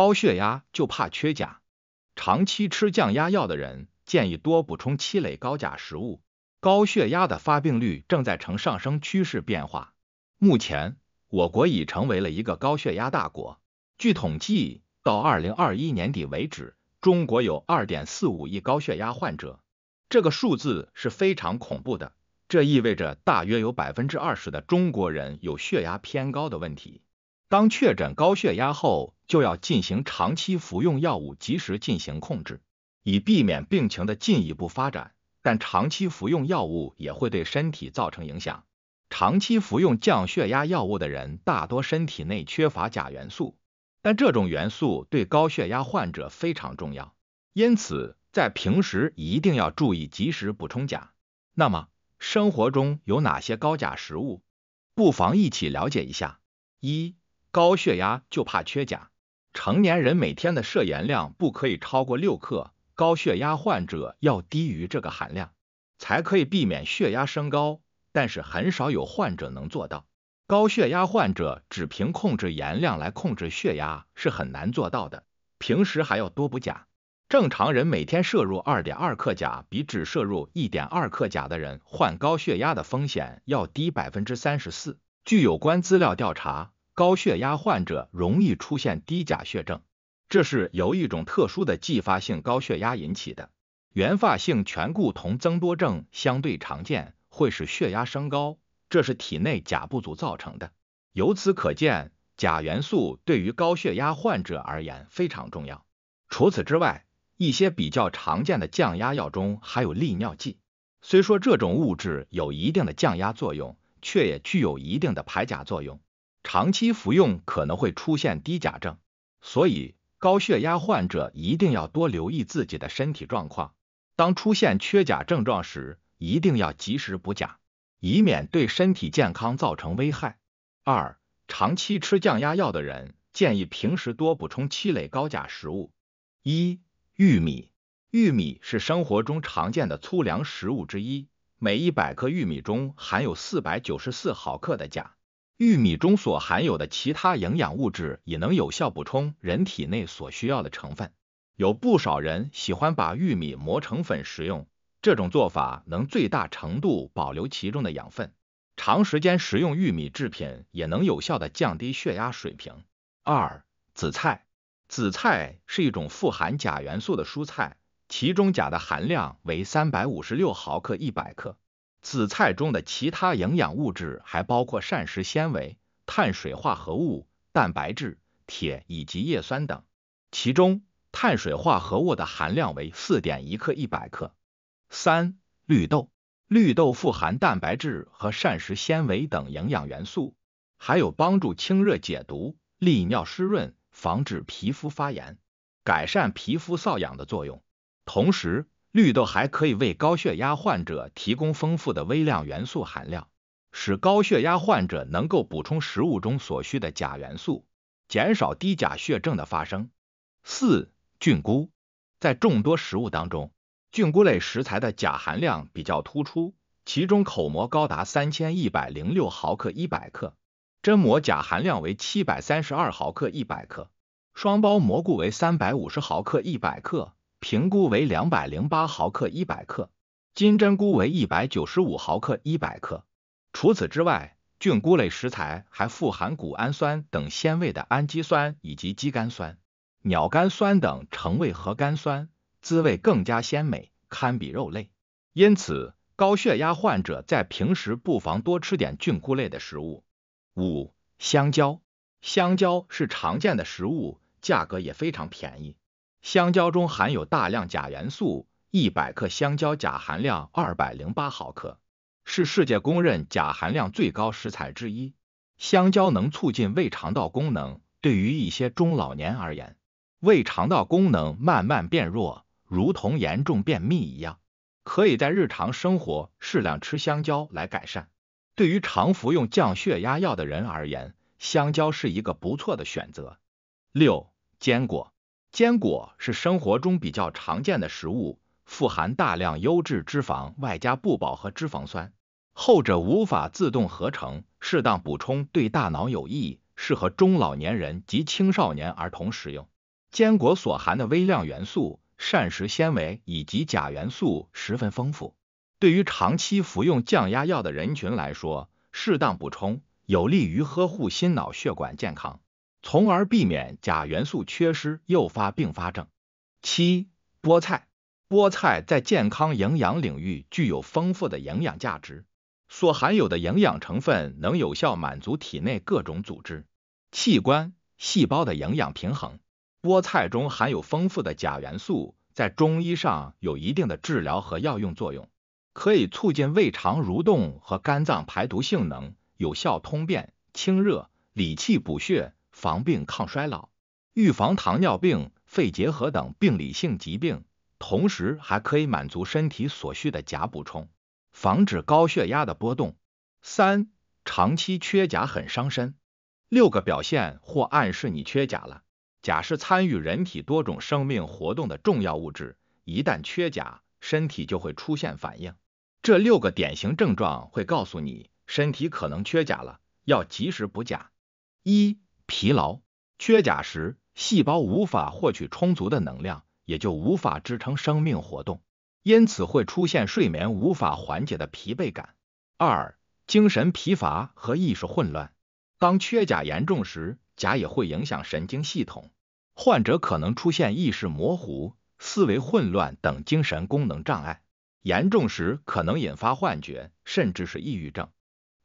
高血压就怕缺钾，长期吃降压药的人建议多补充七类高钾食物。高血压的发病率正在呈上升趋势变化，目前我国已成为了一个高血压大国。据统计，到二零二一年底为止，中国有二点四五亿高血压患者，这个数字是非常恐怖的，这意味着大约有百分之二十的中国人有血压偏高的问题。当确诊高血压后，就要进行长期服用药物，及时进行控制，以避免病情的进一步发展。但长期服用药物也会对身体造成影响。长期服用降血压药物的人，大多身体内缺乏钾元素，但这种元素对高血压患者非常重要。因此，在平时一定要注意及时补充钾。那么，生活中有哪些高钾食物？不妨一起了解一下。一高血压就怕缺钾，成年人每天的摄盐量不可以超过六克，高血压患者要低于这个含量，才可以避免血压升高。但是很少有患者能做到，高血压患者只凭控制盐量来控制血压是很难做到的。平时还要多补钾，正常人每天摄入二点二克钾，比只摄入一点二克钾的人患高血压的风险要低百分之三十四。据有关资料调查。高血压患者容易出现低钾血症，这是由一种特殊的继发性高血压引起的。原发性醛固酮增多症相对常见，会使血压升高，这是体内钾不足造成的。由此可见，钾元素对于高血压患者而言非常重要。除此之外，一些比较常见的降压药中还有利尿剂，虽说这种物质有一定的降压作用，却也具有一定的排钾作用。长期服用可能会出现低钾症，所以高血压患者一定要多留意自己的身体状况。当出现缺钾症状时，一定要及时补钾，以免对身体健康造成危害。二、长期吃降压药的人，建议平时多补充七类高钾食物。一、玉米，玉米是生活中常见的粗粮食物之一，每一百克玉米中含有四百九十四毫克的钾。玉米中所含有的其他营养物质也能有效补充人体内所需要的成分。有不少人喜欢把玉米磨成粉食用，这种做法能最大程度保留其中的养分。长时间食用玉米制品也能有效的降低血压水平。二、紫菜，紫菜是一种富含钾元素的蔬菜，其中钾的含量为三百五十六毫克一百克。紫菜中的其他营养物质还包括膳食纤维、碳水化合物、蛋白质、铁以及叶酸等，其中碳水化合物的含量为四点一克一百克。三、绿豆，绿豆富含蛋白质和膳食纤维等营养元素，还有帮助清热解毒、利尿湿润、防止皮肤发炎、改善皮肤瘙痒的作用，同时。绿豆还可以为高血压患者提供丰富的微量元素含量，使高血压患者能够补充食物中所需的钾元素，减少低钾血症的发生。四、菌菇，在众多食物当中，菌菇类食材的钾含量比较突出，其中口蘑高达三千一百零六毫克一百克，榛蘑钾含量为七百三十二毫克一百克，双孢蘑菇为三百五十毫克一百克。平菇为两百零八毫克一百克，金针菇为一百九十五毫克一百克。除此之外，菌菇类食材还富含谷氨酸等鲜味的氨基酸以及肌苷酸、鸟苷酸等成味核苷酸，滋味更加鲜美，堪比肉类。因此，高血压患者在平时不妨多吃点菌菇类的食物。五、香蕉，香蕉是常见的食物，价格也非常便宜。香蕉中含有大量钾元素，100克香蕉钾含量208毫克，是世界公认钾含量最高食材之一。香蕉能促进胃肠道功能，对于一些中老年而言，胃肠道功能慢慢变弱，如同严重便秘一样，可以在日常生活适量吃香蕉来改善。对于常服用降血压药的人而言，香蕉是一个不错的选择。六、坚果。坚果是生活中比较常见的食物，富含大量优质脂肪，外加不饱和脂肪酸，后者无法自动合成，适当补充对大脑有益，适合中老年人及青少年儿童食用。坚果所含的微量元素、膳食纤维以及钾元素十分丰富，对于长期服用降压药的人群来说，适当补充有利于呵护心脑血管健康。从而避免钾元素缺失诱发并发症。七、菠菜，菠菜在健康营养领域具有丰富的营养价值，所含有的营养成分能有效满足体内各种组织、器官、细胞的营养平衡。菠菜中含有丰富的钾元素，在中医上有一定的治疗和药用作用，可以促进胃肠蠕动和肝脏排毒性能，有效通便、清热、理气、补血。防病抗衰老，预防糖尿病、肺结核等病理性疾病，同时还可以满足身体所需的钾补充，防止高血压的波动。三、长期缺钾很伤身。六个表现或暗示你缺钾了。钾是参与人体多种生命活动的重要物质，一旦缺钾，身体就会出现反应。这六个典型症状会告诉你身体可能缺钾了，要及时补钾。一。疲劳、缺钾时，细胞无法获取充足的能量，也就无法支撑生命活动，因此会出现睡眠无法缓解的疲惫感。二、精神疲乏和意识混乱。当缺钾严重时，钾也会影响神经系统，患者可能出现意识模糊、思维混乱等精神功能障碍，严重时可能引发幻觉，甚至是抑郁症。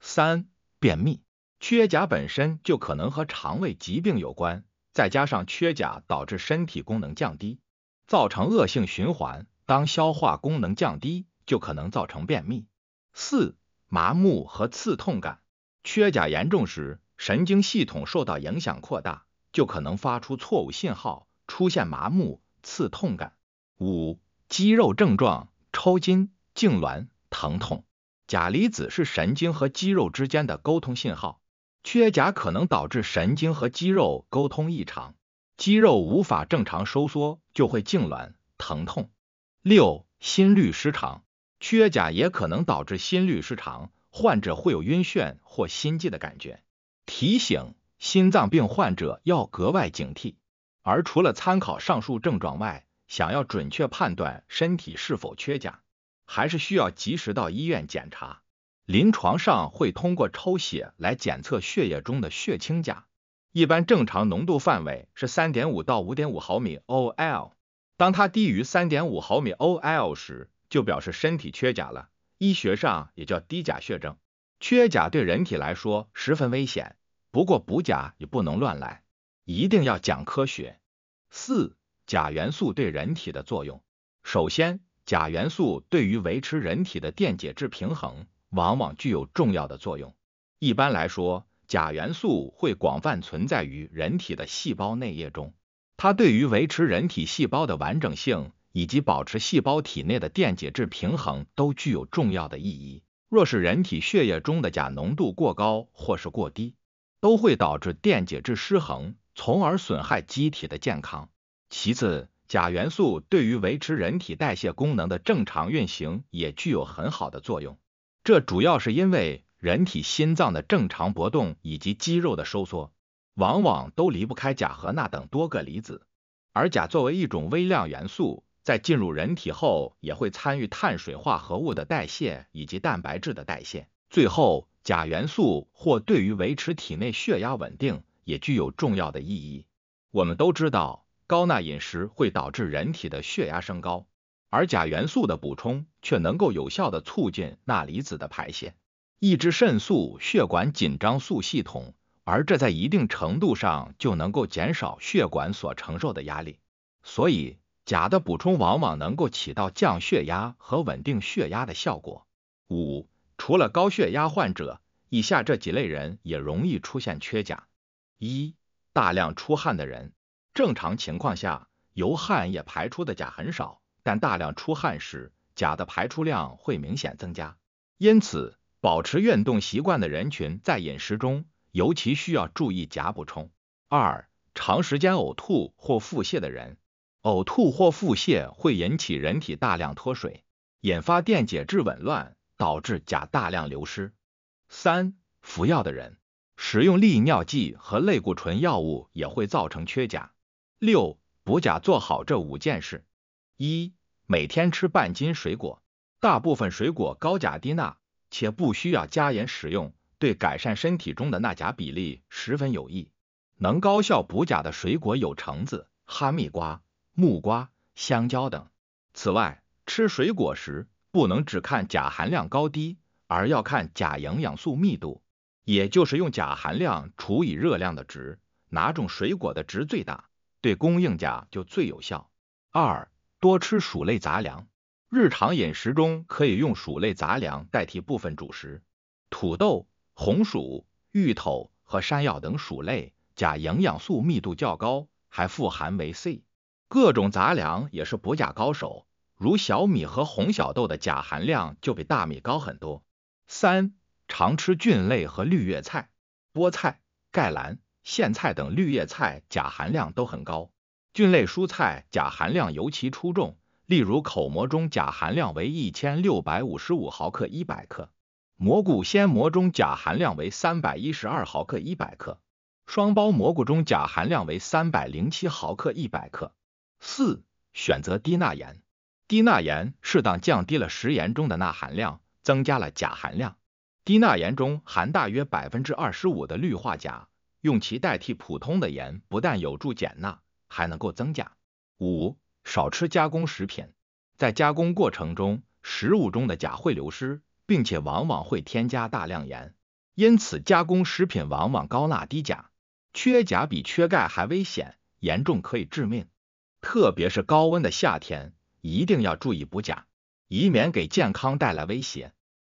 三、便秘。缺钾本身就可能和肠胃疾病有关，再加上缺钾导致身体功能降低，造成恶性循环。当消化功能降低，就可能造成便秘。四、麻木和刺痛感。缺钾严重时，神经系统受到影响扩大，就可能发出错误信号，出现麻木、刺痛感。五、肌肉症状：抽筋、痉挛、疼痛。钾离子是神经和肌肉之间的沟通信号。缺钾可能导致神经和肌肉沟通异常，肌肉无法正常收缩，就会痉挛、疼痛。六、心律失常，缺钾也可能导致心律失常，患者会有晕眩或心悸的感觉。提醒心脏病患者要格外警惕。而除了参考上述症状外，想要准确判断身体是否缺钾，还是需要及时到医院检查。临床上会通过抽血来检测血液中的血清钾，一般正常浓度范围是三点五到五点五毫 OL。当它低于三点五毫 OL 时，就表示身体缺钾了，医学上也叫低钾血症。缺钾对人体来说十分危险，不过补钾也不能乱来，一定要讲科学。四、钾元素对人体的作用，首先，钾元素对于维持人体的电解质平衡。往往具有重要的作用。一般来说，钾元素会广泛存在于人体的细胞内液中，它对于维持人体细胞的完整性以及保持细胞体内的电解质平衡都具有重要的意义。若是人体血液中的钾浓度过高或是过低，都会导致电解质失衡，从而损害机体的健康。其次，钾元素对于维持人体代谢功能的正常运行也具有很好的作用。这主要是因为人体心脏的正常搏动以及肌肉的收缩，往往都离不开钾和钠等多个离子。而钾作为一种微量元素，在进入人体后，也会参与碳水化合物的代谢以及蛋白质的代谢。最后，钾元素或对于维持体内血压稳定也具有重要的意义。我们都知道，高钠饮食会导致人体的血压升高。而钾元素的补充却能够有效地促进钠离子的排泄，抑制肾素血管紧张素系统，而这在一定程度上就能够减少血管所承受的压力。所以，钾的补充往往能够起到降血压和稳定血压的效果。五、除了高血压患者，以下这几类人也容易出现缺钾：一、大量出汗的人，正常情况下由汗液排出的钾很少。但大量出汗时，钾的排出量会明显增加，因此保持运动习惯的人群在饮食中尤其需要注意钾补充。二、长时间呕吐或腹泻的人，呕吐或腹泻会引起人体大量脱水，引发电解质紊乱，导致钾大量流失。三、服药的人，使用利尿剂和类固醇药物也会造成缺钾。六、补钾做好这五件事。一每天吃半斤水果，大部分水果高钾低钠，且不需要加盐食用，对改善身体中的钠钾比例十分有益。能高效补钾的水果有橙子、哈密瓜、木瓜、香蕉等。此外，吃水果时不能只看钾含量高低，而要看钾营养素密度，也就是用钾含量除以热量的值，哪种水果的值最大，对供应钾就最有效。二多吃薯类杂粮，日常饮食中可以用薯类杂粮代替部分主食。土豆、红薯、芋头和山药等薯类，钾营养素密度较高，还富含维 C。各种杂粮也是补钾高手，如小米和红小豆的钾含量就比大米高很多。三，常吃菌类和绿叶菜，菠菜、钙兰、苋菜等绿叶菜钾含量都很高。菌类蔬菜钾含量尤其出众，例如口蘑中钾含量为一千六百五十五毫克一百克，蘑菇鲜蘑中钾含量为三百一十二毫克一百克，双孢蘑菇中钾含量为三百零七毫克一百克。四、选择低钠盐。低钠盐适当降低了食盐中的钠含量，增加了钾含量。低钠盐中含大约百分之二十五的氯化钾，用其代替普通的盐，不但有助减钠。还能够增加。五、少吃加工食品，在加工过程中，食物中的钾会流失，并且往往会添加大量盐，因此加工食品往往高钠低钾。缺钾比缺钙还危险，严重可以致命。特别是高温的夏天，一定要注意补钾，以免给健康带来威胁。